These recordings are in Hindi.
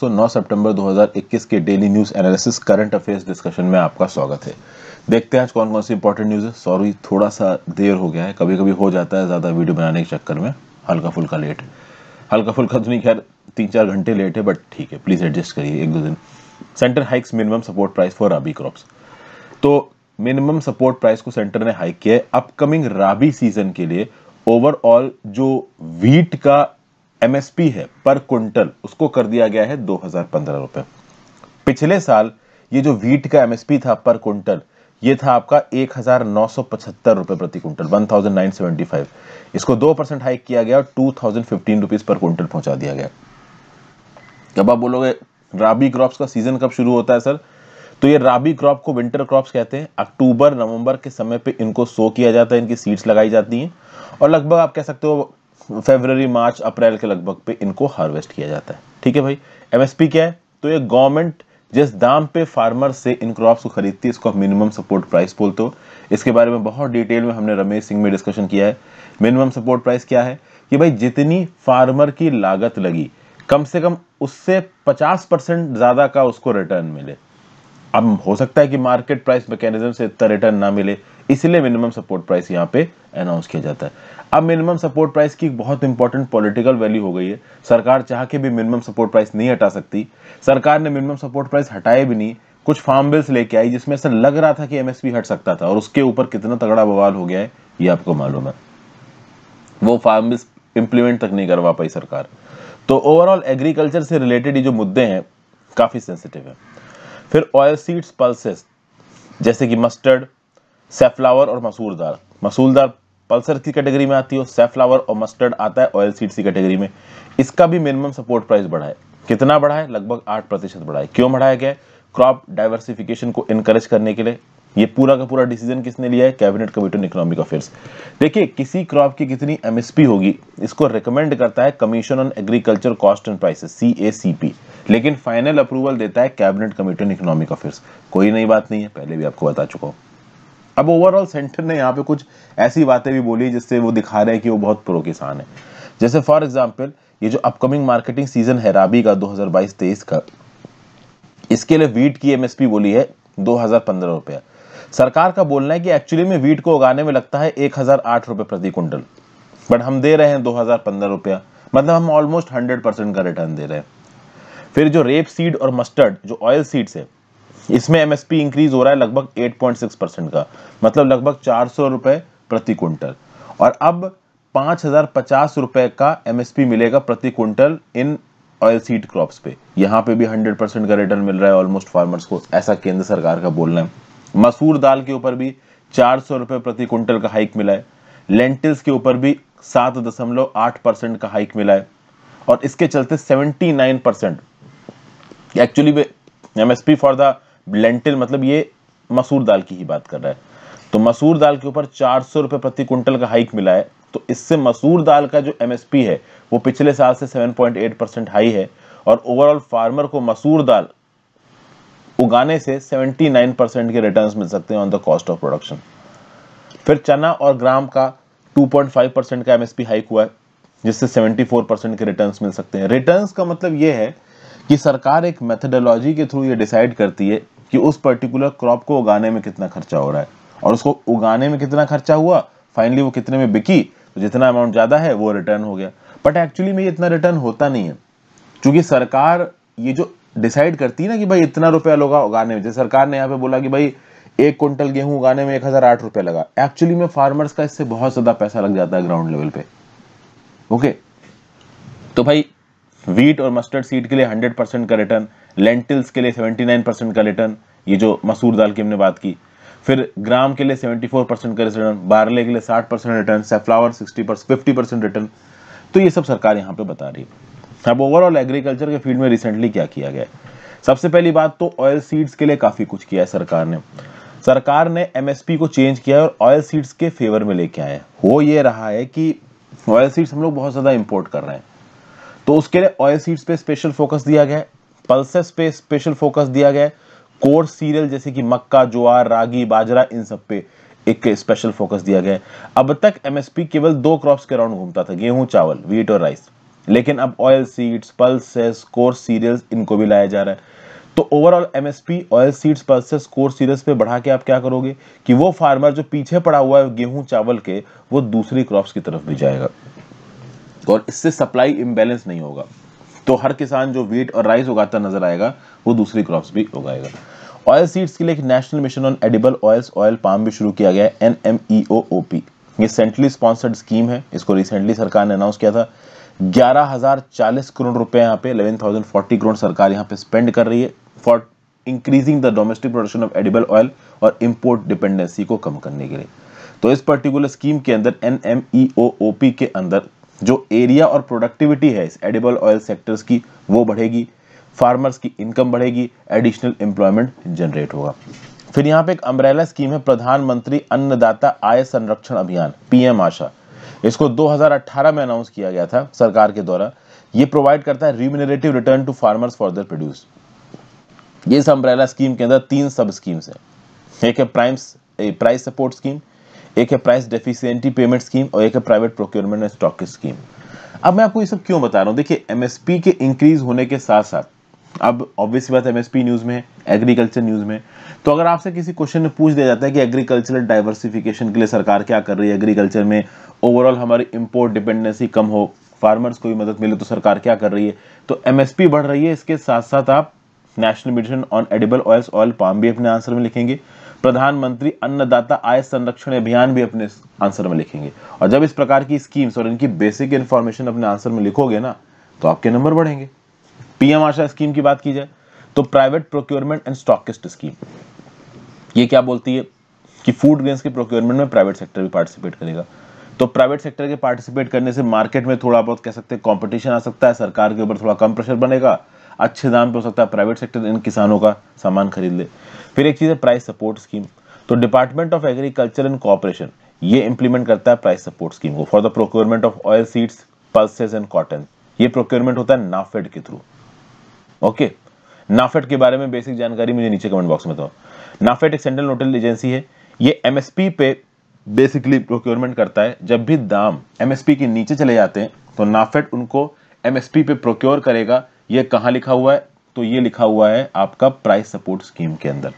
तो 9 सितंबर 2021 के daily news analysis current affairs discussion में आपका स्वागत है देखते हैं आज कौन कौन सी इंपॉर्टेंट न्यूज़ है सॉरी थोड़ा सा देर हो गया है कभी कभी हो जाता है ज़्यादा वीडियो बनाने के चक्कर में हल्का फुल्का लेट हल्का फुल्का तो नहीं खैर तीन चार घंटे लेट है बट ठीक है प्लीज़ एडजस्ट करिए एक दो दिन centre hikes minimum support price for rabi crop तो मिनिमम सपोर्ट प्राइस को सेंटर ने हाइक किया है अपकमिंग राबी सीजन के लिए ओवरऑल जो वीट का एमएसपी है पर क्विंटल उसको कर दिया गया है दो हजार पंद्रह रुपए पिछले साल ये जो वीट का एमएसपी था पर क्विंटल ये था आपका एक हजार नौ सौ पचहत्तर रुपए प्रति quintal one thousand nine seventy five इसको दो परसेंट हाइक किया गया और two thousand fifteen rupees per quintal पहुंचा दिया गया जब आप बोलोगे राबी क्रॉप्स का सीजन कब शुरू होता है सर तो ये राबी क्रॉप को विंटर क्रॉप्स कहते हैं अक्टूबर नवंबर के समय पे इनको सो किया जाता है इनकी सीड्स लगाई जाती हैं और लगभग आप कह सकते हो फेबररी मार्च अप्रैल के लगभग पे इनको हार्वेस्ट किया जाता है ठीक है भाई एमएसपी क्या है तो ये गवर्नमेंट जिस दाम पे फार्मर से इन क्रॉप्स को खरीदती है इसको आप मिनिमम सपोर्ट प्राइस बोलते हो इसके बारे में बहुत डिटेल में हमने रमेश सिंह में डिस्कशन किया है मिनिमम सपोर्ट प्राइस क्या है कि भाई जितनी फार्मर की लागत लगी कम से कम उससे 50 परसेंट ज़्यादा का उसको रिटर्न मिले अब हो सकता है कि मार्केट प्राइस मैकेनिज्म से इतना रिटर्न ना मिले इसलिए मिनिमम सपोर्ट प्राइस यहाँ पे अनाउंस किया जाता है अब मिनिमम सपोर्ट प्राइस की एक बहुत इंपॉर्टेंट पॉलिटिकल वैल्यू हो गई है सरकार चाह के भी मिनिमम सपोर्ट प्राइस नहीं हटा सकती सरकार ने मिनिमम सपोर्ट प्राइस हटाए भी नहीं कुछ फार्म बिल्स लेके आई जिसमें ऐसा लग रहा था कि एमएसपी हट सकता था और उसके ऊपर कितना तगड़ा बवाल हो गया है ये आपको मालूम है वो फार्म बिल्स इंप्लीमेंट तक नहीं करवा पाई सरकार तो ओवरऑल एग्रीकल्चर से रिलेटेड ये जो मुद्दे हैं काफ़ी सेंसिटिव है फिर ऑयल सीड्स पल्सेस जैसे कि मस्टर्ड सेफ्लावर और मसूर दाल मसूर दाल पल्सर की कैटेगरी में आती है सेफ्लावर और मस्टर्ड आता है ऑयल सीड्स की कैटेगरी में इसका भी मिनिमम सपोर्ट प्राइस बढ़ा है कितना बढ़ा है लगभग आठ प्रतिशत बढ़ा है क्यों बढ़ाया गया है क्रॉप डाइवर्सिफिकेशन को इनकरेज करने के लिए ये पूरा का पूरा डिसीजन किसने लिया है cabinet committee on economic affairs देखिए किसी क्रॉप की कितनी एमएसपी होगी इसको रिकमेंड करता है commission on agriculture cost and prices CACP लेकिन फाइनल अप्रूवल देता है cabinet committee on economic affairs कोई नई बात नहीं है पहले भी आपको बता चुका हूँ अब ओवरऑल सेंटर ने यहाँ पे कुछ ऐसी बातें भी बोली जिससे वो दिखा रहे हैं कि वो बहुत प्रो किसान है जैसे फॉर एग्जाम्पल ये जो अपकमिंग मार्केटिंग सीजन है राबी का 2022-23 का इसके लिए वीट की एमएसपी बोली है दो रुपया सरकार का बोलना है कि एक्चुअली में वीट को उगाने में लगता है एक हजार रुपये प्रति कुंटल बट हम दे रहे हैं दो रुपया मतलब हम ऑलमोस्ट 100 परसेंट का रिटर्न दे रहे हैं फिर जो रेप सीड और मस्टर्ड जो ऑयल सीड्स है इसमें एमएसपी इंक्रीज हो रहा है लगभग 8.6 परसेंट का मतलब लगभग चार सौ प्रति क्विंटल और अब पांच हजार पचास रुपये का एमएसपी मिलेगा प्रति quintal in oil seed crops पे यहाँ पे भी 100 परसेंट का रिटर्न मिल रहा है ऑलमोस्ट फार्मर्स को ऐसा केंद्र सरकार का बोलना है मसूर दाल के ऊपर भी चार सौ रुपये प्रति क्विंटल का हाइक मिला है लेंटिल्स के ऊपर भी सात दशमलव आठ परसेंट का हाइक मिला है और इसके चलते seventy nine percent actually MSP for the lentil मतलब ये मसूर दाल की ही बात कर रहा है तो मसूर दाल के ऊपर चार सौ रुपये प्रति क्विंटल का हाइक मिला है तो इससे मसूर दाल का जो एमएसपी है वो पिछले साल से 7.8 परसेंट हाई है और ओवरऑल फार्मर को मसूर दाल उगाने से 79 परसेंट के रिटर्न्स मिल सकते हैं on the cost of production फिर चना और ग्राम का 2.5 परसेंट का एमएसपी हाइक हुआ है जिससे 74 परसेंट के रिटर्न्स मिल सकते हैं रिटर्न्स का मतलब ये है कि सरकार एक मेथडोलॉजी के थ्रू ये डिसाइड करती है कि उस पर्टिकुलर क्रॉप को उगाने में कितना खर्चा हो रहा है और उसको उगाने में कितना खर्चा हुआ फाइनली वो कितने में बिकी तो जितना अमाउंट ज़्यादा है वो रिटर्न हो गया बट एक्चुअली में इतना रिटर्न होता नहीं है क्योंकि सरकार ये जो डिसाइड करती है ना कि भाई इतना रुपया लोगा उगाने में जैसे सरकार ने यहाँ पे बोला कि भाई एक क्विंटल गेहूं उगाने में एक हज़ार आठ रुपया लगा एक्चुअली में फार्मर्स का इससे बहुत ज़्यादा पैसा लग जाता है ग्राउंड लेवल पे ओके तो भाई वीट और मस्टर्ड सीड के लिए 100 परसेंट का रिटर्न लेंटिल्स के लिए 79 परसेंट का रिटर्न ये जो मसूर दाल की हमने बात की फिर ग्राम के लिए 74 परसेंट का रिटर्न बारले के लिए 60 percent return safflower sixty percent fifty percent return तो ये सब सरकार यहाँ पे बता रही है अब ओवरऑल एग्रीकल्चर के फील्ड में रिसेंटली क्या किया गया सबसे पहली बात तो ऑयल सीड्स के लिए काफ़ी कुछ किया है सरकार ने सरकार ने एमएसपी को चेंज किया है और ऑयल सीड्स के फेवर में लेके आए वो ये रहा है कि ऑयल सीड्स हम लोग बहुत ज़्यादा इम्पोर्ट कर रहे हैं तो उसके लिए ऑयल सीड्स पे स्पेशल फोकस दिया गया है पल्सेस पे स्पेशल फोकस दिया गया है कोर सीरियल जैसे कि मक्का ज्वार रागी बाजरा इन सब पे एक स्पेशल फोकस दिया गया है अब तक एमएसपी केवल दो क्रॉप्स के अराउंड घूमता था गेहूं चावल वीट और राइस लेकिन अब oil seeds pulses core cereals इनको भी लाया जा रहा है तो overall MSP oil seeds pulses core cereals पे बढ़ा के आप क्या करोगे कि वो फार्मर जो पीछे पड़ा हुआ है गेहूं चावल के वो दूसरी क्रॉप्स की तरफ भी जाएगा और इससे सप्लाई इम्बेलेंस नहीं होगा तो हर किसान जो वीट और राइस उगाता नजर आएगा वो दूसरी क्रॉप भी उगाएगा ऑयल सीड्स के लिए एक national mission on edible oils oil palm भी शुरू किया गया है N M E O O P ये सेंट्रली स्पॉन्सर्ड स्कीम है इसको रिसेंटली सरकार ने अनाउंस किया था ग्यारह हजार चालीस करोड़ रुपए यहाँ पे इलेवन थाउजेंड फोर्टी करोड़ सरकार यहाँ पे स्पेंड कर रही है for increasing the domestic production of edible oil और इम्पोर्ट डिपेंडेंसी को कम करने के लिए तो इस पर्टिकुलर स्कीम के अंदर N M E O O P के अंदर जो एरिया और प्रोडक्टिविटी है इस एडिबल ऑयल सेक्टर्स की वो बढ़ेगी फार्मर्स की इनकम बढ़ेगी एडिशनल एम्प्लॉयमेंट जनरेट होगा फिर यहाँ पे एक अम्ब्रेला स्कीम है प्रधानमंत्री अन्नदाता आय संरक्षण अभियान पीएम आशा इसको 2018 में अनाउंस किया गया था सरकार के द्वारा ये प्रोवाइड करता है remunerative return to farmers for their produce ये इस अम्ब्रेला स्कीम के अंदर तीन सब स्कीम्स हैं एक है प्राइम्स प्राइस सपोर्ट स्कीम एक है प्राइस डेफिशिएंटी पेमेंट स्कीम और एक है private procurement and stock scheme अब मैं आपको ये सब क्यों बता रहा हूँ देखिए एमएसपी के इंक्रीज होने के साथ साथ अब ऑब्वियस बात एमएसपी न्यूज़ में एग्रीकल्चर न्यूज़ में तो अगर आपसे किसी क्वेश्चन में पूछ दिया जाता है कि एग्रीकल्चरल डाइवर्सिफिकेशन के लिए सरकार क्या कर रही है एग्रीकल्चर में ओवरऑल हमारी इम्पोर्ट डिपेंडेंसी कम हो फार्मर्स को भी मदद मिले तो सरकार क्या कर रही है तो एमएसपी बढ़ रही है इसके साथ साथ आप national mission on edible oils oil palm भी अपने आंसर में लिखेंगे प्रधानमंत्री अन्नदाता आय संरक्षण अभियान भी अपने आंसर में लिखेंगे और जब इस प्रकार की स्कीम्स और इनकी बेसिक इन्फॉर्मेशन अपने आंसर में लिखोगे ना तो आपके नंबर बढ़ेंगे पीएम आशा स्कीम की बात की जाए तो private procurement and stockist scheme ये क्या बोलती है कि फूड ग्रेन्स के प्रोक्योरमेंट में प्राइवेट सेक्टर भी पार्टिसिपेट करेगा तो प्राइवेट सेक्टर के पार्टिसिपेट करने से मार्केट में थोड़ा बहुत कह सकते हैं कंपटीशन आ सकता है सरकार के ऊपर थोड़ा कम प्रेशर बनेगा अच्छे दाम पे हो सकता है प्राइवेट सेक्टर इन किसानों का सामान खरीद ले फिर एक चीज़ है प्राइस सपोर्ट स्कीम तो department of agriculture and cooperation ये इंप्लीमेंट करता है प्राइस सपोर्ट स्कीम को for the procurement of oil seeds pulses and cotton ये प्रोक्योरमेंट होता है नाफेड के थ्रू ओके नाफेड के बारे में बेसिक जानकारी मुझे नीचे कमेंट बॉक्स में दो नाफेड एक सेंट्रल नोटल एजेंसी है ये एमएसपी पे बेसिकली प्रोक्योरमेंट करता है जब भी दाम एमएसपी के नीचे चले जाते हैं तो नाफेड उनको एमएसपी पे प्रोक्योर करेगा ये कहाँ लिखा हुआ है तो ये लिखा हुआ है आपका प्राइस सपोर्ट स्कीम के अंदर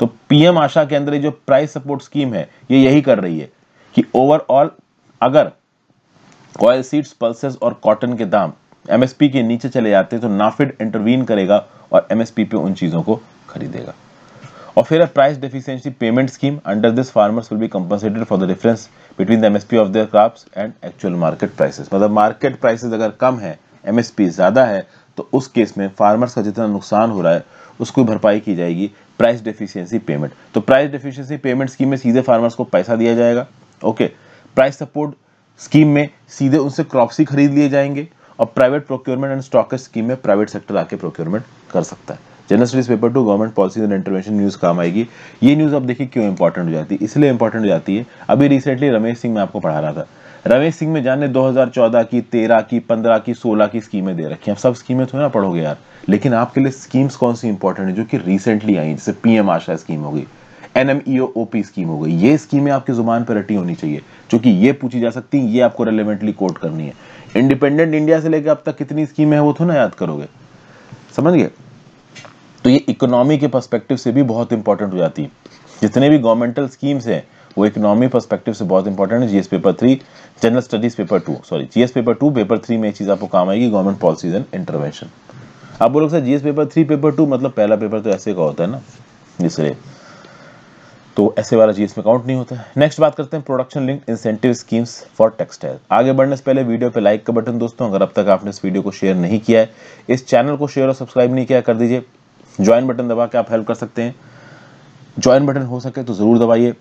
तो पीएम आशा के अंदर जो प्राइस सपोर्ट स्कीम है ये यही कर रही है कि ओवरऑल अगर ऑयल सीड्स पल्सेस और कॉटन के दाम एमएसपी के नीचे चले जाते तो नाफिड इंटरवीन करेगा और एमएसपी पे उन चीज़ों को खरीदेगा और फिर price deficiency payment scheme under this farmers will be compensated for the difference between the MSP of their crops and actual market prices मतलब मार्केट प्राइसेस अगर कम है एमएसपी ज़्यादा है तो उस केस में फार्मर्स का जितना नुकसान हो रहा है उसको भरपाई की जाएगी प्राइस डेफिशिएंसी पेमेंट तो प्राइस डेफिशिएंसी पेमेंट स्कीम में सीधे फार्मर्स को पैसा दिया जाएगा ओके प्राइस सपोर्ट स्कीम में सीधे उनसे ही खरीद लिए जाएंगे और private procurement and stock scheme में प्राइवेट सेक्टर आके प्रोक्योरमेंट कर सकता है general paper two government policy and intervention news काम आएगी ये न्यूज़ अब देखिए क्यों इंपॉर्टेंट हो जाती है इसलिए इंपॉर्टेंट हो जाती है अभी रिसेंटली रमेश सिंह मैं आपको पढ़ा रहा था रमेश सिंह में जाने 2014 की 13 की 15 की 16 की स्कीमें दे रखी हैं सब स्कीमें थोड़ी ना पढ़ोगे यार लेकिन आपके लिए स्कीम्स कौन सी इंपॉर्टेंट है जो कि रिसेंटली आई जैसे पीएम आशा स्कीम हो गई एनएमईओ ओपी e स्कीम हो गई ये स्कीमें आपकी जुबान पर रटी होनी चाहिए क्योंकि ये पूछी जा सकती है ये आपको रेलिवेंटली कोट करनी है इंडिपेंडेंट इंडिया से लेकर अब तक कितनी स्कीमें हैं वो थोड़ा याद करोगे समझ गए तो ये इकोनॉमी के परस्पेक्टिव से भी बहुत इंपॉर्टेंट हो जाती है जितने भी गवर्नमेंटल स्कीम्स हैं वो इकोनॉमी परस्पेक्टिव से बहुत इंपॉर्टेंट है GS paper three general studies paper two sorry GS paper two paper three में एक चीज़ आपको काम आएगी गवर्नमेंट पॉलिसीज एंड इंटरवेंशन आप बोलोग sir GS paper three paper two मतलब पहला पेपर तो ऐसे का होता है ना इसलिए तो ऐसे वाला चीज में काउंट नहीं होता है नेक्स्ट बात करते हैं production link incentive schemes for textile आगे बढ़ने से पहले वीडियो पे लाइक का बटन दोस्तों अगर अब तक आपने इस वीडियो को शेयर नहीं किया है इस चैनल को शेयर और सब्सक्राइब नहीं किया कर दीजिए ज्वाइन बटन दबा के आप हेल्प कर सकते हैं ज्वाइन बटन हो सके तो ज़रूर दबाइए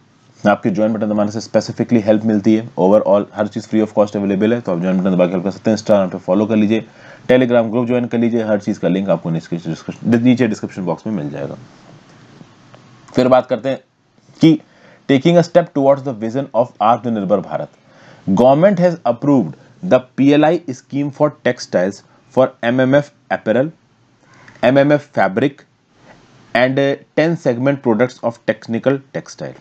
आपके ज्वाइन बटन दबाने से स्पेसिफिकली हेल्प मिलती है ओवरऑल हर चीज़ फ्री ऑफ कॉस्ट अवेलेबल है तो आप ज्वाइन बटन दबा के हेल्प कर सकते हैं इंस्टाग्राम पर फॉलो कर लीजिए टेलीग्राम ग्रुप ज्वाइन कर लीजिए हर चीज़ का लिंक आपको नीचे डिस्क्रिप्शन बॉक्स में मिल जाएगा फिर बात करते हैं कि taking a step towards the vision of Atmanirbhar Bharat government has approved the PLI scheme for textiles for MMF M MMF fabric and ten segment products of technical textile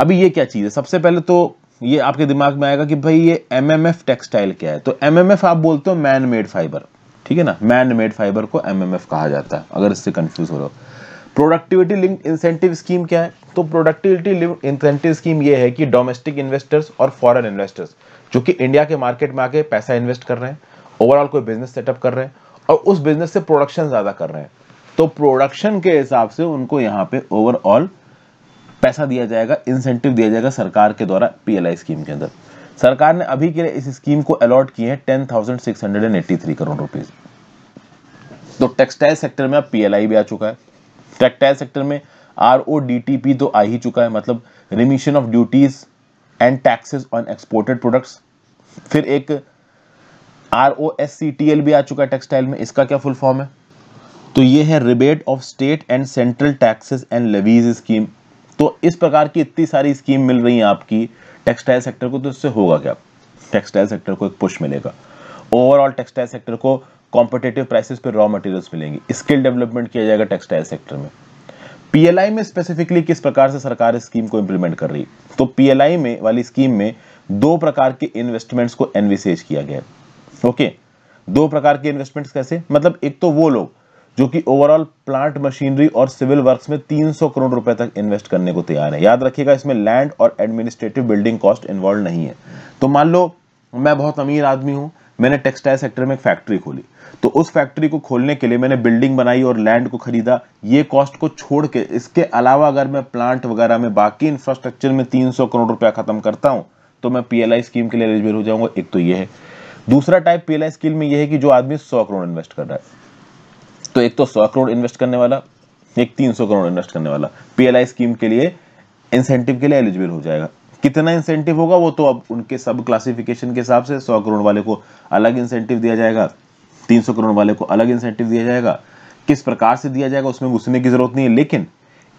अभी ये क्या चीज़ है सबसे पहले तो ये आपके दिमाग में आएगा कि भाई ये एम एम एफ टेक्सटाइल क्या है तो एम एम एफ आप बोलते हो मैन मेड फाइबर ठीक है ना मैन मेड फाइबर को एम एम एफ कहा जाता है अगर इससे कन्फ्यूज हो रहा हो प्रोडक्टिविटी लिंक इंसेंटिव स्कीम क्या है तो प्रोडक्टिविटी लिंक इंसेंटिव स्कीम ये है कि डोमेस्टिक इन्वेस्टर्स और फॉरन इन्वेस्टर्स जो कि इंडिया के मार्केट में आके पैसा इन्वेस्ट कर रहे हैं ओवरऑल कोई बिजनेस सेटअप कर रहे हैं और उस बिजनेस से प्रोडक्शन ज़्यादा कर रहे हैं तो प्रोडक्शन के हिसाब से उनको यहाँ पे ओवरऑल पैसा दिया जाएगा इंसेंटिव दिया जाएगा सरकार के द्वारा पीएलआई स्कीम के अंदर सरकार ने अभी के लिए इस स्कीम को अलॉट किए हैं ten thousand six hundred and eighty three crore rupees तो टेक्सटाइल सेक्टर में अब पीएलआई भी आ चुका है टेक्सटाइल सेक्टर में R O D T P तो आ ही चुका है मतलब remission of duties and taxes on exported products फिर एक R O S C T L भी आ चुका है टेक्सटाइल में इसका क्या फुल फॉर्म है तो ये है rebate of state and central taxes and levies scheme तो इस प्रकार की इतनी सारी स्कीम मिल रही है आपकी टेक्सटाइल सेक्टर को तो इससे होगा क्या टेक्सटाइल सेक्टर को एक पुश मिलेगा ओवरऑल टेक्सटाइल सेक्टर को कॉम्पिटेटिव प्राइसेस पर रॉ मटेरियल्स मिलेंगे स्किल डेवलपमेंट किया जाएगा टेक्सटाइल सेक्टर में पीएलआई में स्पेसिफिकली किस प्रकार से सरकार इस स्कीम को इंप्लीमेंट कर रही है तो पीएलआई में वाली स्कीम में दो प्रकार के इन्वेस्टमेंट्स को एनविसेज किया गया है ओके दो प्रकार के इन्वेस्टमेंट्स कैसे मतलब एक तो वो लोग जो कि ओवरऑल प्लांट मशीनरी और सिविल वर्क्स में 300 करोड़ रुपए तक इन्वेस्ट करने को तैयार है याद रखिएगा इसमें लैंड और एडमिनिस्ट्रेटिव बिल्डिंग कॉस्ट इन्वॉल्व नहीं है तो मान लो मैं बहुत अमीर आदमी हूं मैंने टेक्सटाइल सेक्टर में एक फैक्ट्री खोली तो उस फैक्ट्री को खोलने के लिए मैंने बिल्डिंग बनाई और लैंड को खरीदा ये कॉस्ट को छोड़ के इसके अलावा अगर मैं प्लांट वगैरह में बाकी इंफ्रास्ट्रक्चर में 300 करोड़ रुपया खत्म करता हूं तो मैं पीएलआई स्कीम के लिए एलिजिबल हो जाऊंगा एक तो ये है दूसरा टाइप पीएलआई स्कीम में यह है कि जो आदमी सौ करोड़ इन्वेस्ट कर रहा है तो एक तो सौ करोड़ इन्वेस्ट करने वाला एक तीन सौ करोड़ इन्वेस्ट करने वाला पीएलआई स्कीम के लिए इंसेंटिव के लिए एलिजिबल हो जाएगा कितना इंसेंटिव होगा वो तो अब उनके सब क्लासिफिकेशन के हिसाब से सौ करोड़ वाले को अलग इंसेंटिव दिया जाएगा तीन सौ करोड़ वाले को अलग इंसेंटिव दिया जाएगा किस प्रकार से दिया जाएगा उसमें घुसने की जरूरत नहीं है लेकिन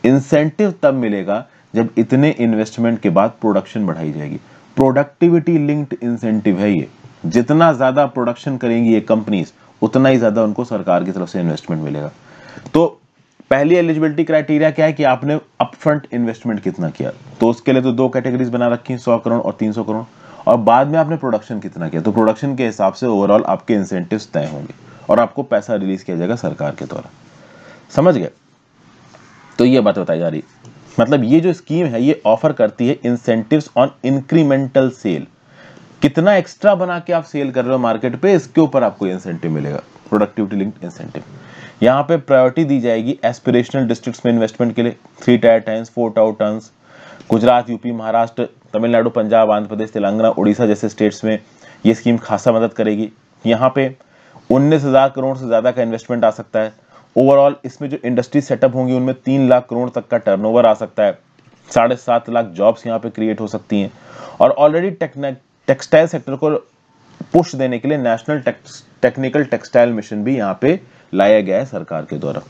इंसेंटिव तब मिलेगा जब इतने इन्वेस्टमेंट के बाद प्रोडक्शन बढ़ाई जाएगी प्रोडक्टिविटी लिंक्ड इंसेंटिव है ये जितना ज्यादा प्रोडक्शन करेंगी ये कंपनीज उतना ही ज़्यादा उनको सरकार की तरफ से इन्वेस्टमेंट मिलेगा तो पहली एलिजिबिलिटी क्राइटेरिया क्या है कि आपने अपफ्रंट इन्वेस्टमेंट कितना किया तो उसके लिए तो दो कैटेगरीज बना रखी सौ करोड़ और तीन सौ करोड़ और बाद में आपने प्रोडक्शन कितना किया तो प्रोडक्शन के हिसाब से ओवरऑल आपके इंसेंटिव तय होंगे और आपको पैसा रिलीज किया जाएगा सरकार के द्वारा समझ गए तो ये बात बताई जा रही मतलब ये जो स्कीम है ये ऑफर करती है इंसेंटिव्स ऑन इंक्रीमेंटल सेल कितना एक्स्ट्रा बना के आप सेल कर रहे हो मार्केट पे इसके ऊपर आपको इंसेंटिव मिलेगा प्रोडक्टिविटी लिंक इंसेंटिव यहाँ पे प्रायोरिटी दी जाएगी एस्पिरेशनल डिस्ट्रिक्ट्स में इन्वेस्टमेंट के लिए three tier times four tau turns Gujarat UP Maharashtra Tamil Nadu Punjab Andhra Pradesh Telangana Orissa जैसे स्टेट्स में ये स्कीम खासा मदद करेगी यहाँ पे उन्नीस हज़ार करोड़ से ज़्यादा का इन्वेस्टमेंट आ सकता है ओवरऑल इसमें जो इंडस्ट्री सेटअप होंगी उनमें तीन लाख करोड़ तक का टर्नओवर आ सकता है साढ़े सात लाख जॉब्स यहाँ पे क्रिएट हो सकती हैं और ऑलरेडी टेक्निक टेक्सटाइल सेक्टर को पुश देने के लिए नेशनल टेक्निकल टेक्सटाइल मिशन भी यहाँ पे लाया गया है सरकार के द्वारा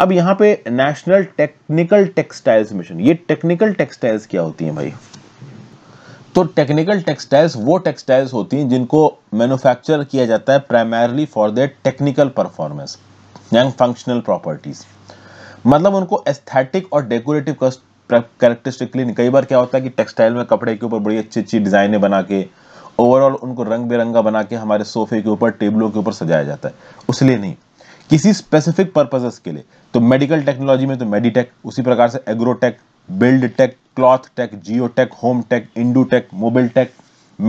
अब यहाँ पे नेशनल टेक्निकल टेक्सटाइल्स मिशन ये टेक्निकल टेक्सटाइल्स क्या होती हैं भाई तो टेक्निकल टेक्सटाइल्स वो टेक्सटाइल्स होती हैं जिनको मैन्युफैक्चर किया जाता है primarily for their technical performance यानी फंक्शनल प्रॉपर्टीज मतलब उनको एस्थेटिक और डेकोरेटिव करेक्टरिस्टिकली कई बार क्या होता है कि टेक्सटाइल में कपड़े के ऊपर बड़ी अच्छी अच्छी डिज़ाइनें बना के ओवरऑल उनको रंग बिरंगा बना के हमारे सोफे के ऊपर टेबलों के ऊपर सजाया जाता है उसलिए नहीं किसी स्पेसिफिक पर्पजेस के लिए तो मेडिकल टेक्नोलॉजी में तो मेडिटेक उसी प्रकार से agrotech build tech cloth tech geo tech home tech indu tech mobile tech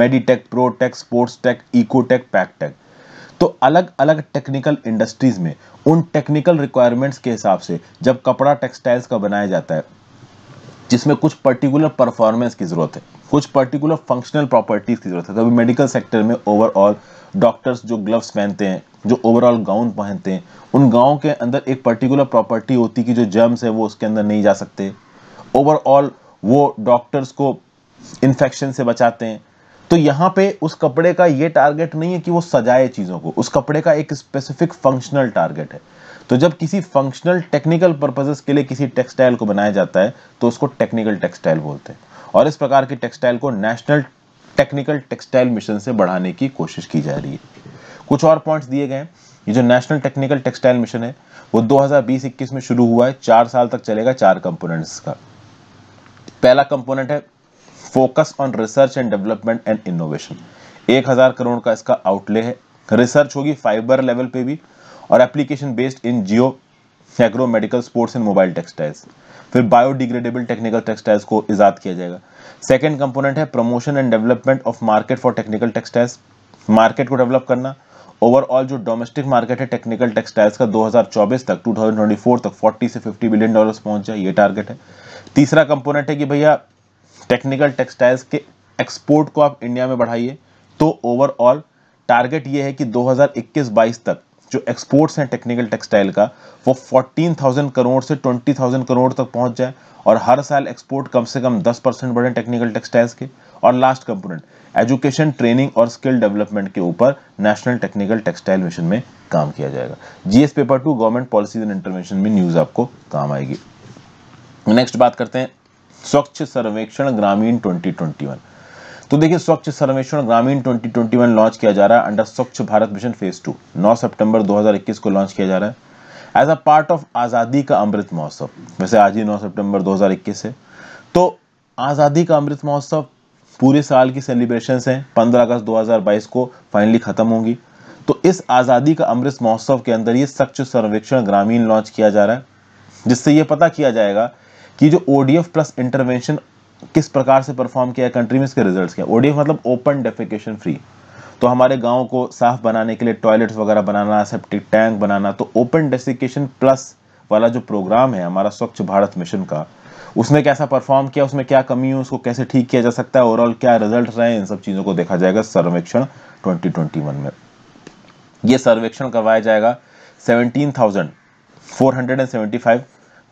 meditech pro tech sports tech eco tech pack tech तो अलग अलग टेक्निकल इंडस्ट्रीज में उन टेक्निकल रिक्वायरमेंट्स के हिसाब से जब कपड़ा टेक्सटाइल्स का बनाया जाता है जिसमें कुछ पर्टिकुलर परफॉर्मेंस की ज़रूरत है कुछ पर्टिकुलर फंक्शनल प्रॉपर्टीज़ की ज़रूरत है अभी मेडिकल सेक्टर में ओवरऑल डॉक्टर्स जो ग्लव्स पहनते हैं जो ओवरऑल गाउन पहनते हैं उन गाँव के अंदर एक पर्टिकुलर प्रॉपर्टी होती कि जो जर्म्स है वो उसके अंदर नहीं जा सकते ओवरऑल वो डॉक्टर्स को इन्फेक्शन से बचाते हैं तो यहां पे उस कपड़े का ये टारगेट नहीं है कि वो सजाए चीज़ों को उस कपड़े का एक स्पेसिफिक फंक्शनल टारगेट है तो जब किसी फंक्शनल टेक्निकल पर्पजेस के लिए किसी टेक्सटाइल को बनाया जाता है तो उसको टेक्निकल टेक्सटाइल बोलते हैं और इस प्रकार की टेक्सटाइल को नेशनल टेक्निकल टेक्सटाइल मिशन से बढ़ाने की कोशिश की जा रही है कुछ और पॉइंट्स दिए गए हैं ये जो नेशनल टेक्निकल टेक्सटाइल मिशन है वो 2020-21 में शुरू हुआ है चार साल तक चलेगा चार कंपोनेंट्स का पहला कंपोनेंट है focus on research and development and innovation एक हज़ार करोड़ का इसका आउटले है रिसर्च होगी फाइबर लेवल पे भी और application based in geo agro medical sports and mobile textiles फिर बायोडिग्रेडेबल टेक्निकल टेक्सटाइल्स को ईजाद किया जाएगा सेकेंड कंपोनेंट है promotion and development of market for technical textiles market को डेवलप करना ओवरऑल जो डोमेस्टिक मार्केट है टेक्निकल टेक्सटाइल्स का 2024 तक 2024 तक 40 से 50 बिलियन डॉलर्स पहुंच जाए ये टारगेट है तीसरा कंपोनेंट है कि भैया टेक्निकल टेक्सटाइल्स के एक्सपोर्ट को आप इंडिया में बढ़ाइए तो ओवरऑल टारगेट ये है कि 2021-22 तक जो एक्सपोर्ट्स हैं टेक्निकल टेक्सटाइल का वो 14,000 करोड़ से 20,000 करोड़ तक पहुंच जाए और हर साल एक्सपोर्ट कम से कम 10 परसेंट बढ़े टेक्निकल टेक्सटाइल्स के और लास्ट कंपोनेंट एजुकेशन ट्रेनिंग और स्किल डेवलपमेंट के ऊपर नेशनल टेक्निकल टेक्सटाइल मिशन में काम किया जाएगा GS paper two government policies and intervention में न्यूज आपको काम आएगी नेक्स्ट बात करते हैं स्वच्छ सर्वेक्षण ग्रामीण 2021 तो देखिए स्वच्छ सर्वेक्षण ग्रामीण 2021 लॉन्च किया जा रहा है under Swachh Bharat mission phase two 9 सितंबर 2021 को लॉन्च किया जा रहा है एज अ पार्ट ऑफ आज़ादी का अमृत महोत्सव वैसे आज ही 9 सितंबर 2021 है तो आज़ादी का अमृत महोत्सव पूरे साल की सेलिब्रेशन है पंद्रह अगस्त 2022 को फाइनली ख़त्म होंगी तो इस आज़ादी का अमृत महोत्सव के अंदर ये स्वच्छ सर्वेक्षण ग्रामीण लॉन्च किया जा रहा है जिससे ये पता किया जाएगा कि जो ओडीएफ प्लस इंटरवेंशन किस प्रकार से परफॉर्म किया कंट्री में इसके रिजल्ट क्या ओडीएफ मतलब ओपन डेफिकेशन फ्री तो हमारे गाँव को साफ बनाने के लिए टॉयलेट्स वगैरह बनाना सेप्टिक टैंक बनाना तो ओपन डेफिकेशन प्लस वाला जो प्रोग्राम है हमारा स्वच्छ भारत मिशन का उसने कैसा परफॉर्म किया उसमें क्या कमी है उसको कैसे ठीक किया जा सकता है ओवरऑल क्या रिजल्ट रहे इन सब चीज़ों को देखा जाएगा सर्वेक्षण 2021 में ये सर्वेक्षण करवाया जाएगा 17,475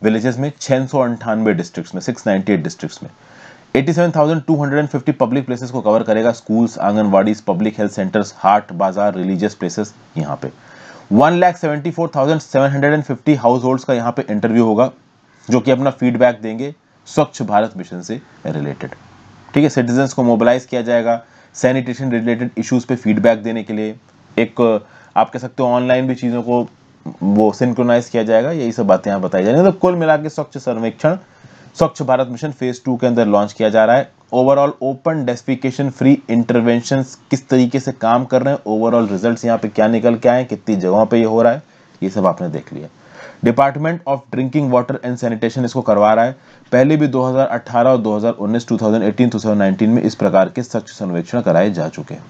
विलेजेस में छः सौ अंठानवे डिस्ट्रिक्ट में सिक्स नाइन्टी एट डिस्ट्रिक्ट में eighty seven thousand two hundred and fifty public places को कवर करेगा schools anganwadis public health centres haat bazaar religious places यहाँ पे one seventy four thousand seven hundred and fifty household का यहाँ पे इंटरव्यू होगा जो कि अपना फीडबैक देंगे स्वच्छ भारत मिशन से रिलेटेड ठीक है सिटीजन्स को मोबिलाइज किया जाएगा सैनिटेशन रिलेटेड इशूज़ पे फीडबैक देने के लिए एक आप कह सकते हो ऑनलाइन भी चीज़ों को वो सिंक्रोनाइज किया जाएगा यही सब बातें यहाँ बताई जा रही है मतलब तो कुल मिला के स्वच्छ सर्वेक्षण स्वच्छ भारत मिशन फेज टू के अंदर लॉन्च किया जा रहा है overall open defecation free intervention किस तरीके से काम कर रहे हैं ओवरऑल रिजल्ट यहाँ पे क्या निकल के आए कितनी जगहों पर ये हो रहा है ये सब आपने देख लिया department of drinking water and sanitation इसको करवा रहा है पहले भी 2018 और 2019, 2018, 2019 में इस प्रकार के स्वच्छ सर्वेक्षण कराए जा चुके हैं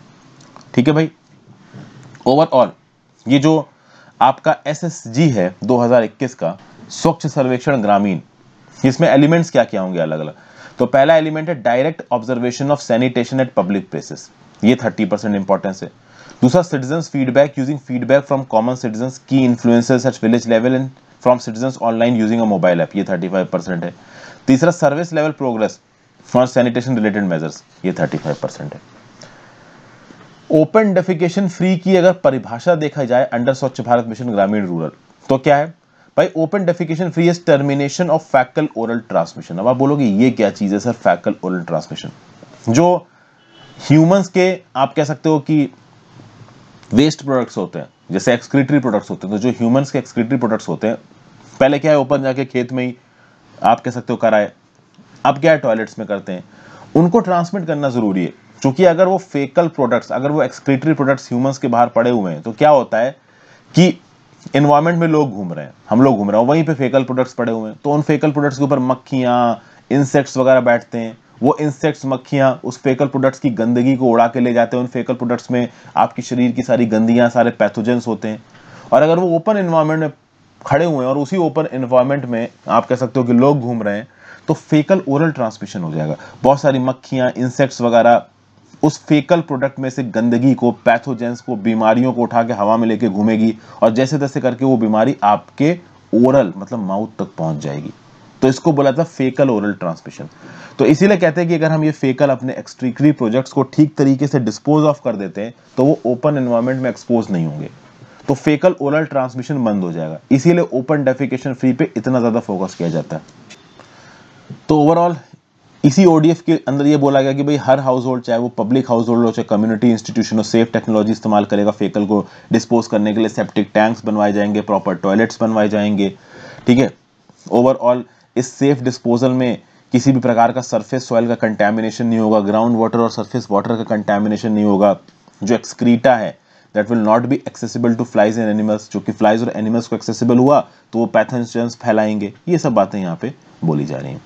ठीक है भाई ओवरऑल ये जो आपका एसएसजी है 2021 का स्वच्छ सर्वेक्षण ग्रामीण इसमें एलिमेंट्स क्या क्या होंगे अलग अलग तो पहला एलिमेंट है direct observation of sanitation at public places ये 30 परसेंट इंपॉर्टेंस है दूसरा citizen feedback using feedback from common citizen key influencers at village level and from citizen online using a mobile app ये 35 परसेंट है तीसरा service level progress for sanitation related measures ये 35 परसेंट है ओपन डेफिकेशन फ्री की अगर परिभाषा देखा जाए अंडर स्वच्छ भारत मिशन ग्रामीण रूरल तो क्या है भाई open defecation free is termination of faecal oral transmission अब आप बोलोगे ये क्या चीज़ है सर फैकल ओरल ट्रांसमिशन जो ह्यूमंस के आप कह सकते हो कि वेस्ट प्रोडक्ट्स होते हैं जैसे एक्सक्रीटरी प्रोडक्ट्स होते हैं तो जो ह्यूमंस के एक्सक्रीटरी प्रोडक्ट्स होते हैं पहले क्या है ओपन जाके खेत में ही आप कह सकते हो कराए अब क्या है टॉयलेट्स में करते हैं उनको ट्रांसमिट करना ज़रूरी है चूंकि अगर वो फेकल प्रोडक्ट्स अगर वो एक्सक्रीटरी प्रोडक्ट्स ह्यूमंस के बाहर पड़े हुए हैं तो क्या होता है कि इन्वायरमेंट में लोग घूम रहे हैं हम लोग घूम रहे हैं वहीं पे फेकल प्रोडक्ट्स पड़े हुए हैं तो उन फेकल प्रोडक्ट्स के ऊपर मक्खियाँ इंसेक्ट्स वगैरह बैठते हैं वो इंसेक्ट्स मक्खियाँ उस फेकल प्रोडक्ट्स की गंदगी को उड़ा के ले जाते हैं उन फेकल प्रोडक्ट्स में आपकी शरीर की सारी गंदियाँ सारे पैथोजेंस होते हैं और अगर वो ओपन इन्वायरमेंट में खड़े हुए हैं और उसी ओपन इन्वायरमेंट में आप कह सकते हो कि लोग घूम रहे हैं तो फेकल ओरल ट्रांसमिशन हो जाएगा बहुत सारी मक्खियाँ इंसेक्ट्स वगैरह उस फेकल प्रोडक्ट में से गंदगी को पैथोजेंस को बीमारियों को उठा के हवा में लेके घूमेगी और जैसे तैसे करके वो बीमारी आपके ओरल मतलब माउथ तक पहुंच जाएगी तो इसको बोला था फेकल ओरल ट्रांसमिशन तो इसीलिए कहते हैं कि अगर हम ये फेकल अपने एक्सट्रिकरी प्रोजेक्ट्स को ठीक तरीके से डिस्पोज ऑफ कर देते हैं तो वो ओपन एनवायरमेंट में एक्सपोज नहीं होंगे तो फेकल ओरल ट्रांसमिशन बंद हो जाएगा इसीलिए ओपन डेफिकेशन फ्री पे इतना ज़्यादा फोकस किया जाता है तो ओवरऑल इसी ओडीएफ के अंदर ये बोला गया कि भाई हर हाउस होल्ड चाहे वो पब्लिक हाउस होल्ड हो चाहे कम्युनिटी इंस्टीट्यूशन हो सेफ टेक्नोलॉजी इस्तेमाल करेगा फेकल को डिस्पोज करने के लिए सेप्टिक टैंक्स बनवाए जाएंगे प्रॉपर टॉयलेट्स बनवाए जाएंगे ठीक है ओवरऑल इस सेफ डिस्पोजल में किसी भी प्रकार का सरफेस सॉयल का कंटेमिनेशन नहीं होगा ग्राउंड वाटर और सर्फेस वाटर का कंटेमिनेशन नहीं होगा जो एक्सक्रीटा है that will not be accessible to flies and animals जो कि फ्लाइज और एनिमल्स को एक्सेसिबल हुआ तो वो पैथन फैलाएंगे ये सब बातें यहाँ पे बोली जा रही हैं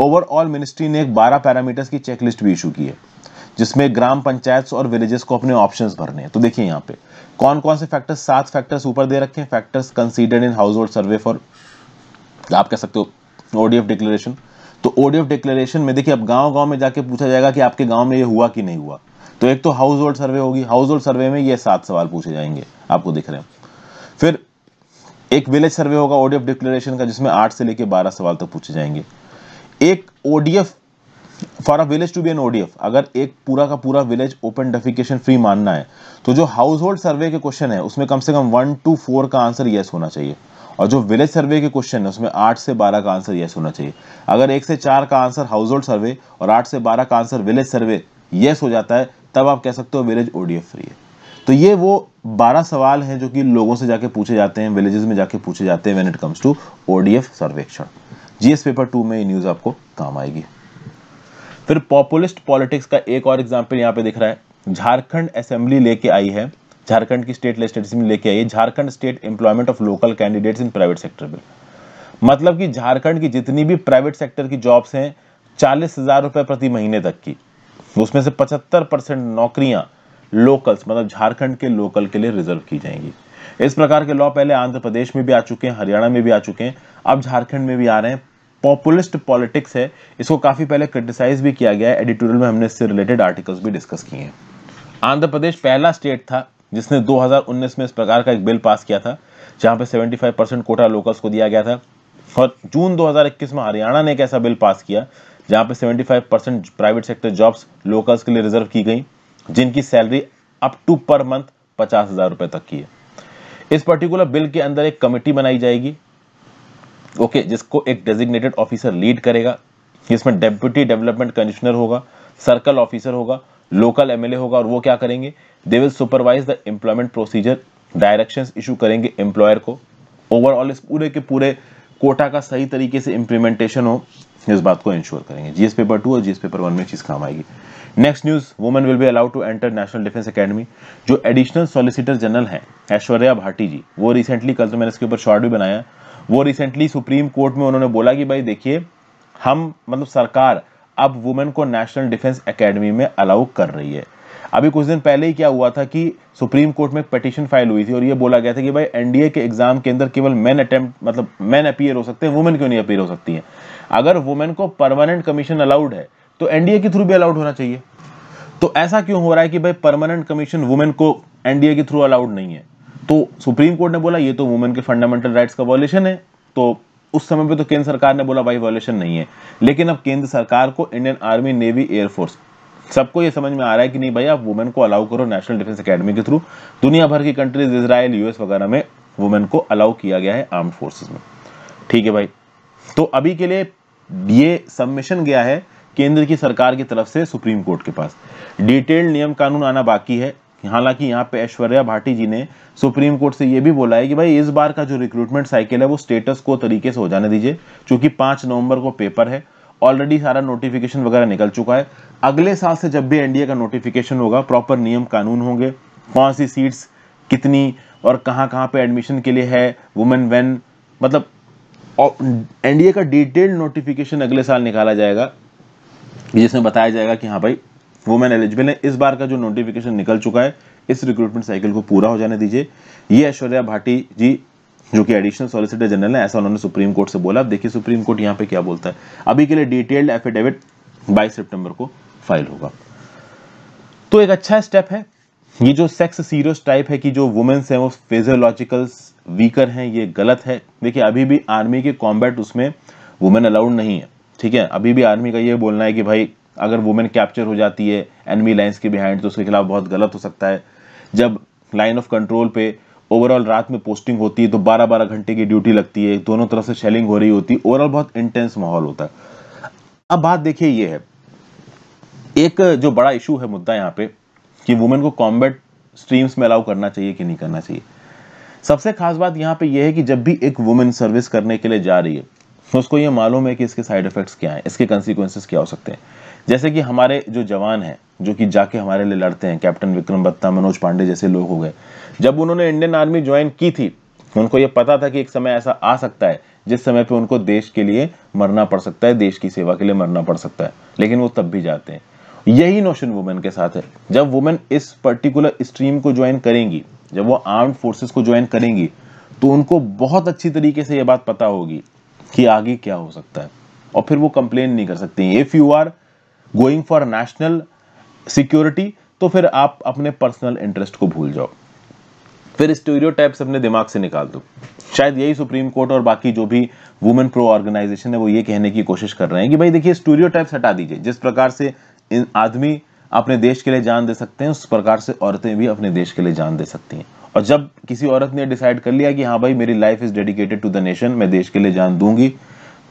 ओवरऑल मिनिस्ट्री ने एक 12 पैरामीटर्स की चेकलिस्ट भी इशू की है जिसमें ग्राम पंचायत और विलेजेस को अपने ऑप्शन भरने हैं तो देखिए यहाँ पे कौन कौन से फैक्टर्स सात फैक्टर्स ऊपर दे रखे हैं factors considered in household survey for आप कह सकते हो ओडीएफ डिक्लेरेशन तो ओडीएफ डिक्लेरेशन में देखिए अब गांव गांव में जाके पूछा जाएगा कि आपके गांव में ये हुआ कि नहीं हुआ तो एक तो हाउस होल्ड सर्वे होगी हाउस होल्ड सर्वे में ये सात सवाल पूछे जाएंगे आपको दिख रहे हैं फिर एक विलेज सर्वे होगा ओडीएफ डिक्लेरेशन का जिसमें आठ से लेकर बारह सवाल तक तो पूछे जाएंगे एक ODF for a village to be an ODF अगर एक पूरा का पूरा विलेज ओपन डेफिकेशन फ्री मानना है तो जो हाउस होल्ड सर्वे के क्वेश्चन है उसमें कम से कम वन टू फोर का आंसर यस होना चाहिए और जो विलेज सर्वे के क्वेश्चन है उसमें आठ से बारह का आंसर यस होना चाहिए अगर एक से चार का आंसर हाउस होल्ड सर्वे और आठ से बारह का आंसर विलेज सर्वे यस हो जाता है तब आप कह सकते हो विलेज ओडीएफ फ्री है तो ये वो बारह सवाल हैं जो कि लोगों से जाके पूछे जाते हैं विलेजेस में जाके पूछे जाते हैं when it comes to ODF सर्वेक्षण जीएस पेपर टू में ये न्यूज आपको काम आएगी फिर पॉपुलिस्ट पॉलिटिक्स का एक और एग्जाम्पल यहाँ पे दिख रहा है झारखंड असेंबली लेके आई है झारखंड की स्टेट लेजिस्लेटिव लेके आई है Jharkhand state employment of local candidates in private sector bill मतलब कि झारखंड की जितनी भी प्राइवेट सेक्टर की जॉब्स हैं चालीस हजार रुपये प्रति महीने तक की उसमें से पचहत्तर परसेंट नौकरियां लोकल्स मतलब झारखंड के लोकल के लिए रिजर्व की जाएंगी इस प्रकार के लॉ पहले आंध्र प्रदेश में भी आ चुके हैं हरियाणा में भी आ चुके हैं अब झारखंड में भी आ रहे हैं पॉपुलिस्ट पॉलिटिक्स है इसको काफ़ी पहले क्रिटिसाइज भी किया गया है एडिटोरियल में हमने इससे रिलेटेड आर्टिकल्स भी डिस्कस किए हैं आंध्र प्रदेश पहला स्टेट था जिसने 2019 में इस प्रकार का एक बिल पास किया था जहां पे 75 परसेंट कोटा लोकल्स को दिया गया था और जून 2021 में हरियाणा ने एक ऐसा बिल पास किया जहां पे 75 percent private sector jobs locals के लिए रिजर्व की गई जिनकी salary up to per month पचास हज़ार रुपए तक की है इस पर्टिकुलर बिल के अंदर एक कमेटी बनाई जाएगी ओके जिसको एक डेजिग्नेटेड ऑफिसर लीड करेगा जिसमें डेप्यूटी डेवलपमेंट कमिश्नर होगा सर्कल ऑफिसर होगा लोकल एमएलए होगा और वो क्या करेंगे they will supervise the employment procedure directions issue करेंगे एम्प्लॉयर को ओवरऑल इस पूरे के पूरे कोटा का सही तरीके से इम्प्लीमेंटेशन हो इस बात को इंश्योर करेंगे जीएस पेपर टू और जीएस पेपर वन में चीज़ काम आएगी next news women will be allowed to enter National Defence Academy जो एडिशनल सॉलिसिटर जनरल हैं ऐश्वर्या भाटी जी वो रिसेंटली कल तो मैंने इसके ऊपर शॉर्ट भी बनाया वो रिसेंटली सुप्रीम कोर्ट में उन्होंने बोला कि भाई देखिए हम मतलब सरकार अब वुमेन को नेशनल डिफेंस एकेडमी में अलाउ कर रही है अभी कुछ दिन पहले ही क्या हुआ था कि सुप्रीम कोर्ट में एक पिटिशन फाइल हुई थी और ये बोला गया था कि भाई एनडीए के एग्जाम के अंदर केवल मैन अटेम्प्ट मतलब मैन अपीयर हो सकते हैं वुमेन क्यों नहीं अपीयर हो सकती है अगर वुमेन को परमानेंट कमीशन अलाउड है तो एनडीए के थ्रू भी अलाउड होना चाहिए तो ऐसा क्यों हो रहा है कि भाई परमानेंट कमीशन वुमेन को एनडीए के थ्रू अलाउड नहीं है तो सुप्रीम कोर्ट ने बोला ये तो वुमेन के फंडामेंटल राइट्स का वॉल्यूशन है तो उस समय पे तो केंद्र सरकार ने बोला भाई वॉल्यूशन नहीं है लेकिन अब केंद्र सरकार को इंडियन आर्मी नेवी एयरफोर्स सबको ये समझ में आ रहा है कि नहीं भाई आप वुमेन को अलाउ करो नेशनल डिफेंस अकेडमी के थ्रू दुनिया भर की कंट्रीज इसराइल यूएस वगैरह में वुमेन को अलाउ किया गया है आर्म्ड फोर्सेज में ठीक है भाई तो अभी के लिए ये सबमिशन गया है केंद्र की सरकार की तरफ से सुप्रीम कोर्ट के पास डिटेल्ड नियम कानून आना बाकी है हालांकि यहाँ पे ऐश्वर्या भाटी जी ने सुप्रीम कोर्ट से ये भी बोला है कि भाई इस बार का जो रिक्रूटमेंट साइकिल है वो स्टेटस को तरीके से हो जाने दीजिए क्योंकि पांच नवंबर को पेपर है ऑलरेडी सारा नोटिफिकेशन वगैरह निकल चुका है अगले साल से जब भी एनडीए का नोटिफिकेशन होगा प्रॉपर नियम कानून होंगे कौन सी सीट्स कितनी और कहाँ कहाँ पे एडमिशन के लिए है वुमेन वैन मतलब एनडीए का डिटेल्ड नोटिफिकेशन अगले साल निकाला जाएगा जिसमें बताया जाएगा कि हाँ भाई वुमेन एलिजिबल है इस बार का जो नोटिफिकेशन निकल चुका है इस रिक्रूटमेंट साइकिल को पूरा हो जाने दीजिए ये ऐश्वर्या भाटी जी जो कि एडिशनल सॉलिसिटर जनरल है ऐसा उन्होंने सुप्रीम कोर्ट से बोला अब देखिए सुप्रीम कोर्ट यहाँ पे क्या बोलता है अभी के लिए डिटेल्ड एफिडेविट बाईस सेप्टेम्बर को फाइल होगा तो एक अच्छा स्टेप है ये जो सेक्स सीरियस टाइप है कि जो वुमेन्स हैं वो फिजियोलॉजिकल वीकर हैं ये गलत है देखिए अभी भी आर्मी के कॉम्बैट उसमें वुमेन अलाउड नहीं है ठीक है अभी भी आर्मी का ये बोलना है कि भाई अगर वुमेन कैप्चर हो जाती है एनमी लाइन्स के बिहाइंड तो उसके खिलाफ बहुत गलत हो सकता है जब लाइन ऑफ कंट्रोल पे ओवरऑल रात में पोस्टिंग होती है तो 12-12 घंटे की ड्यूटी लगती है दोनों तरफ से शेलिंग हो रही होती है ओवरऑल बहुत इंटेंस माहौल होता है अब बात देखिए ये है एक जो बड़ा इशू है मुद्दा यहाँ पे कि वुमेन को कॉम्बैट स्ट्रीम्स में अलाउ करना चाहिए कि नहीं करना चाहिए सबसे खास बात यहाँ पे यह है कि जब भी एक वुमेन सर्विस करने के लिए जा रही है तो उसको ये मालूम है कि इसके साइड इफेक्ट्स क्या हैं इसके कंसिक्वेंसेस क्या हो सकते हैं जैसे कि हमारे जो जवान हैं जो कि जाके हमारे लिए लड़ते हैं कैप्टन विक्रम बत्ता मनोज पांडे जैसे लोग हो गए जब उन्होंने इंडियन आर्मी ज्वाइन की थी उनको यह पता था कि एक समय ऐसा आ सकता है जिस समय पर उनको देश के लिए मरना पड़ सकता है देश की सेवा के लिए मरना पड़ सकता है लेकिन वो तब भी जाते हैं यही नोशन वुमेन के साथ है जब वुमेन इस पर्टिकुलर स्ट्रीम को ज्वाइन करेंगी जब वो आर्म्ड फोर्सेस को ज्वाइन करेंगी तो उनको बहुत अच्छी तरीके से ये बात पता होगी कि आगे क्या हो सकता है और फिर वो कंप्लेन नहीं कर सकती if you are going for national security तो फिर आप अपने पर्सनल इंटरेस्ट को भूल जाओ फिर स्टीरियोटाइप्स अपने दिमाग से निकाल दो शायद यही सुप्रीम कोर्ट और बाकी जो भी वुमेन प्रो ऑर्गेनाइजेशन है वो ये कहने की कोशिश कर रहे हैं कि भाई देखिए स्टीरियोटाइप्स हटा दीजिए जिस प्रकार से इन आदमी अपने देश के लिए जान दे सकते हैं उस प्रकार से औरतें भी अपने देश के लिए जान दे सकती हैं और जब किसी औरत ने डिसाइड कर लिया कि हाँ भाई मेरी life is dedicated to the nation मैं देश के लिए जान दूंगी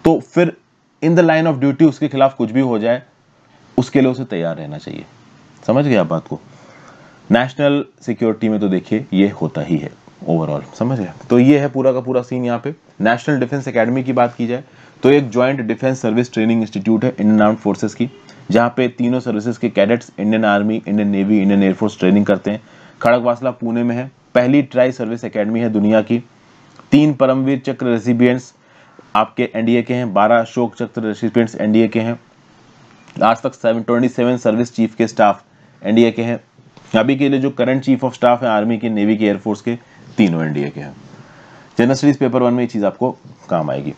तो फिर in the line of duty उसके खिलाफ कुछ भी हो जाए उसके लिए उसे तैयार रहना चाहिए समझ गए आप बात को नेशनल सिक्योरिटी में तो देखिए ये होता ही है ओवरऑल समझ गया तो ये है पूरा का पूरा सीन यहाँ पे नेशनल डिफेंस एकेडमी की बात की जाए तो एक joint defence service training institute है इंडियन आर्म फोर्सेज की जहाँ पे तीनों सर्विसेज के cadets Indian army Indian navy Indian air force training करते हैं खड़कवासला पुणे में है पहली ट्राई सर्विस एकेडमी है दुनिया की तीन परमवीर चक्र रेसिपियंट्स आपके एनडीए के हैं बारह अशोक चक्र रेसिपियंट्स एनडीए के हैं आज तक seven twenty seven service chief के स्टाफ एनडीए के हैं अभी के लिए जो करंट चीफ ऑफ स्टाफ है आर्मी के नेवी के एयरफोर्स के तीनों एनडीए के हैं जनरल स्टडीज पेपर वन में ये चीज़ आपको काम आएगी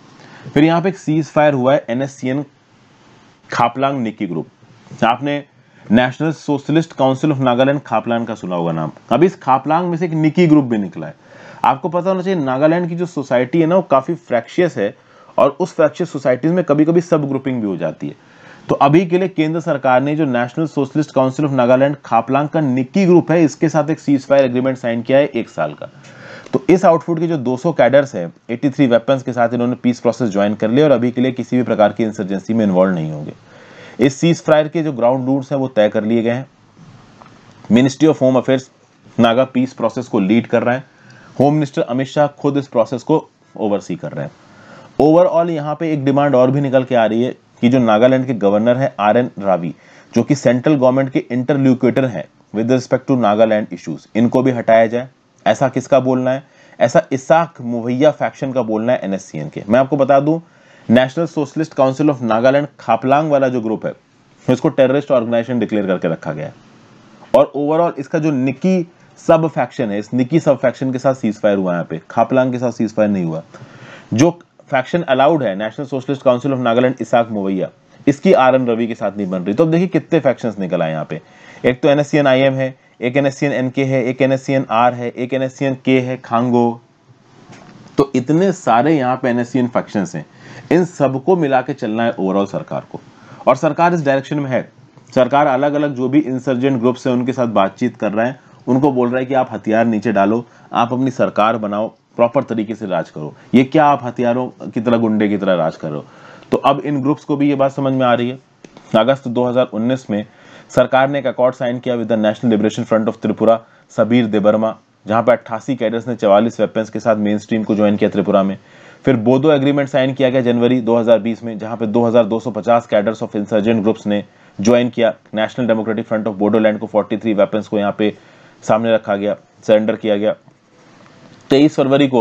फिर यहाँ पे एक सीज फायर हुआ है एनएससीएन खापलांग निक्की ग्रुप आपने national socialist council of Nagaland Khaplang का सुना होगा नाम अभी इस खापलांग में से एक निकी ग्रुप भी निकला है आपको पता होना चाहिए नागालैंड की जो सोसाइटी है ना वो काफ़ी फ्रैक्शियस है और उस फ्रैक्शियस सोसाइटीज में कभी कभी सब ग्रुपिंग भी हो जाती है तो अभी के लिए केंद्र सरकार ने जो national socialist council of Nagaland Khaplang का निक्की ग्रुप है इसके साथ एक सीज फायर एग्रीमेंट साइन किया है एक साल का तो इस आउटफुट के जो 200 सौ कैडर्स है 83 वेपन्स के साथ इन्होंने पीस प्रोसेस ज्वाइन कर लिया और अभी के लिए किसी भी प्रकार की इंसर्जेंसी में इन्वॉल्व नहीं होंगे इस सीज फायर के जो ग्राउंड रूट है वो तय कर लिए गए हैं ministry of home affairs Naga peace process को लीड कर रहा है होम मिनिस्टर अमित शाह खुद इस प्रोसेस को ओवरसी कर रहे हैं ओवरऑल यहां पे एक डिमांड और भी निकल के आ रही है कि जो नागालैंड के गवर्नर हैं आर एन रावी जो कि सेंट्रल गवर्नमेंट के इंटरल्यूकेटर हैं with respect to Nagaland issues इनको भी हटाया जाए ऐसा किसका बोलना है ऐसा इसाक मुहैया फैक्शन का बोलना है एनएससीएन के मैं आपको बता दूं national socialist council of Nagaland Khaplang वाला जो ग्रुप है इसको टेररिस्ट ऑर्गेनाइजेशन डिक्लेयर करके रखा गया है और ओवरऑल इसका जो निकी सब फैक्शन है इस निकी सब फैक्शन के साथ सीज फायर हुआ यहाँ पे खापलांग के साथ सीज फायर नहीं हुआ जो फैक्शन अलाउड है national socialist council of Nagaland Isak Muivah इसकी आर एन रवि के साथ नहीं बन रही तो अब देखिए कितने फैक्शन निकल आए यहाँ पे एक तो N S C N I M है एक N S C N N K है एक N S C N R है एक N S C N K है खांगो तो इतने सारे यहाँ पे N S C N faction हैं इन सबको मिला के चलना है ओवरऑल सरकार को और सरकार इस डायरेक्शन में है सरकार अलग अलग जो भी इंसर्जेंट ग्रुप्स हैं उनके साथ बातचीत कर रहे हैं उनको बोल रहा है कि आप हथियार नीचे डालो आप अपनी सरकार बनाओ प्रॉपर तरीके से राज करो ये क्या आप हथियारों की तरह गुंडे की तरह राज करो तो अब इन ग्रुप्स को भी ये बात समझ में आ रही है अगस्त 2019 में सरकार ने एक अकॉर्ड साइन किया with the national liberation front of Tripura Sabir Debbarma जहां पर अट्ठासी कैडर्स ने चवालीस वेपन्स के साथ मेन स्ट्रीम को ज्वाइन किया त्रिपुरा में फिर बोदो एग्रीमेंट साइन किया गया जनवरी 2020 में जहां पर 2250 कैडर्स ऑफ इंसर्जेंट ग्रुप्स ने ज्वाइन किया national democratic front of Bodoland को 43 थ्री को यहाँ पे सामने रखा गया सरेंडर किया गया 23 फरवरी को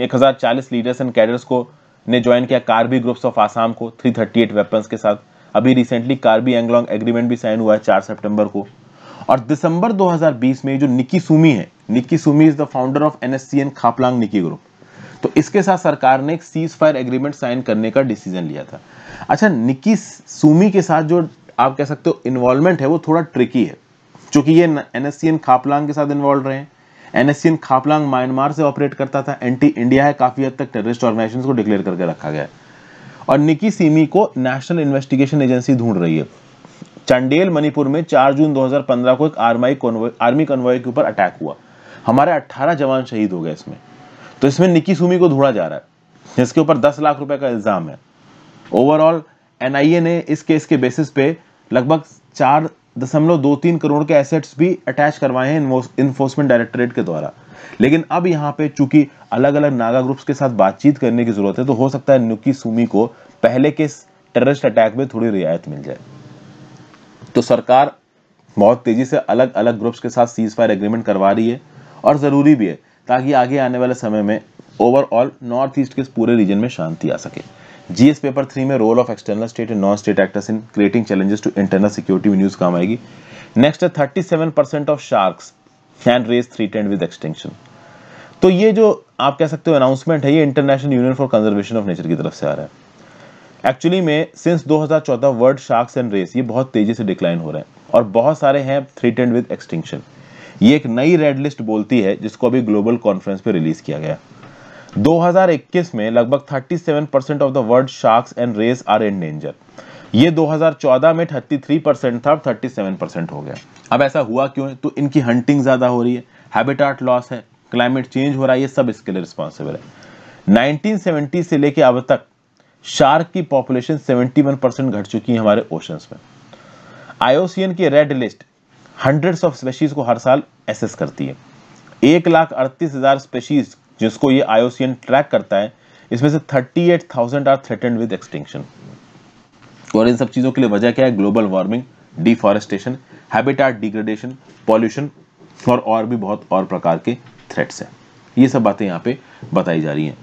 1040 लीडर्स एंड कैडर्स को ने ज्वाइन किया कार्बी ग्रुप्स ऑफ आसाम को 338 थर्टी एट वेपन्स के साथ अभी रिसेंटली कार्बी एंगलोंग एग्रीमेंट भी साइन हुआ है चार सेप्टेम्बर को और दिसंबर 2020 में जो निकी सुमी है Niki Sumi is the founder of N S C N Khaplang Niki group तो इसके साथ सरकार ने एक सीज फायर एग्रीमेंट साइन करने का डिसीजन लिया था अच्छा निकी सुमी के साथ जो आप कह सकते हो इन्वॉल्वमेंट है वो थोड़ा ट्रिकी है क्योंकि ये एनएससीएन खापलांग के साथ इन्वॉल्व रहे हैं एनएससी खापलांग म्यांमार से ऑपरेट करता था एंटी इंडिया है काफी हद तक टेररिस्ट ऑर्गेनाइजेशन को डिक्लेयर करके रखा गया और निकी सीमी को नेशनल इन्वेस्टिगेशन एजेंसी ढूंढ रही है चंडेल मणिपुर में 4 जून 2015 को एक आर्मी कन्वॉय आर्मी कन्वॉय के ऊपर अटैक हुआ हमारे 18 जवान शहीद हो गए इसमें तो इसमें निकी सूमी को ढूंढा जा रहा है इसके ऊपर 10 लाख रुपए का इल्जाम है ओवरऑल एनआईए ने इस केस के बेसिस पे लगभग चार दशमलव दो तीन करोड़ के एसेट्स भी अटैच करवाए हैं इन्फोर्समेंट डायरेक्टरेट के द्वारा लेकिन अब यहाँ पे चूंकि अलग अलग नागा ग्रुप्स के साथ बातचीत करने की जरूरत है तो हो सकता है नुकी सुमी को पहले के टेररिस्ट अटैक में थोड़ी रियायत मिल जाए तो सरकार बहुत तेजी से अलग अलग ग्रुप्स के साथ सीज फायर एग्रीमेंट करवा रही है और ज़रूरी भी है ताकि आगे आने वाले समय में ओवरऑल नॉर्थ ईस्ट के पूरे रीजन में शांति आ सके जीएस पेपर थ्री में role of external state and non state actors in creating challenges to internal security में न्यूज काम आएगी नेक्स्ट है thirty seven percent of sharks can rays threatened with extinction तो ये जो आप कह सकते हो अनाउंसमेंट है ये international union for conservation of nature की तरफ से आ रहा है एक्चुअली में since 2014 world sharks and rays ये बहुत तेजी से डिक्लाइन हो रहे हैं और बहुत सारे हैं थ्रीटेंड विद एक्सटिंक्शन ये एक नई रेड लिस्ट बोलती है जिसको अभी ग्लोबल कॉन्फ्रेंस पे रिलीज किया गया है 2021 में लगभग 37 percent of the world sharks and rays are in danger ये 2014 में 33 था था 37 हो गया अब ऐसा हुआ क्यों है तो इनकी हंटिंग ज़्यादा हो रही है हैबिटाट लॉस है क्लाइमेट चेंज हो रहा है ये सब इसके लिए रिस्पॉन्सिबल है 1970 से लेके अब तक शार्क की पॉपुलेशन 71 घट चुकी है हमारे ओशंस में आईओसीएन की red list hundred of species को हर साल एसेस करती है एक लाख अड़तीस हजार स्पेशीज जिसको ये आईओसीएन ट्रैक करता है इसमें से 38,000 आर थ्रेटेंड विद एक्सटिंक्शन और इन सब चीज़ों के लिए वजह क्या है global warming deforestation habitat degradation pollution और और भी बहुत और प्रकार के थ्रेट्स हैं ये सब बातें यहाँ पे बताई जा रही हैं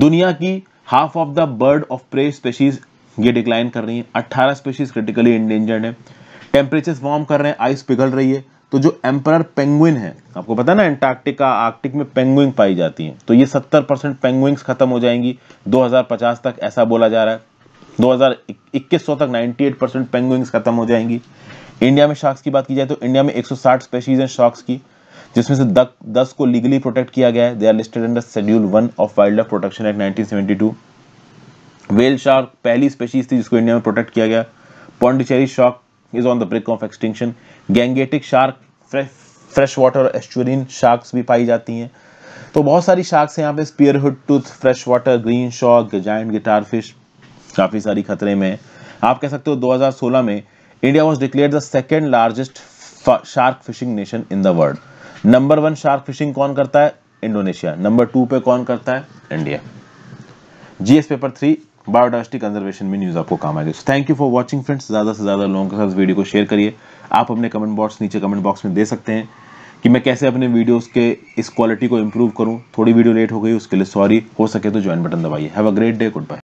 दुनिया की half of the bird of prey species ये डिक्लाइन कर रही है अट्ठारह स्पेशीज क्रिटिकली इंडेंजर्ड है टेम्परेचर वार्म कर रहे हैं आइस पिघल रही है तो जो एम्परर पेंगुइन है आपको पता है ना एंटार्क्टिका आर्कटिक में पेंगुइन पाई जाती हैं तो ये 70 परसेंट पेंगुइंग्स खत्म हो जाएंगी 2050 तक ऐसा बोला जा रहा है 2100 तक 98 परसेंट पेंगुइंग्स खत्म हो जाएंगी इंडिया में शार्क्स की बात की जाए तो इंडिया में 160 स्पेशीज हैं शार्क्स की जिसमें से दक, दस को लीगली प्रोटेक्ट किया गया है they are listed under schedule one of wild life protection act nineteen whale shark पहली स्पेशीज थी जिसको इंडिया में प्रोटेक्ट किया गया Pondicherry shark is on the brink of extinction Gangetic shark fresh water estuarine sharks भी पाई जाती हैं तो बहुत सारी शार्क्स हैं यहाँ पे spearhead tooth fresh water green shark giant guitar fish काफ़ी सारी खतरे में है आप कह सकते हो 2016 में India was declared the second largest shark fishing nation in the world number one shark fishing कौन करता है इंडोनेशिया नंबर टू पे कौन करता है India GS paper three biodiversity conservation में न्यूज़ आपको काम आएगी thank you for watching friends ज़्यादा से ज़्यादा लोगों के साथ वीडियो को शेयर करिए आप अपने कमेंट बॉक्स नीचे कमेंट बॉक्स में दे सकते हैं कि मैं कैसे अपने वीडियोस के इस क्वालिटी को इम्प्रूव करूं थोड़ी वीडियो लेट हो गई उसके लिए सॉरी हो सके तो ज्वाइन बटन दबाइए have a great day good bye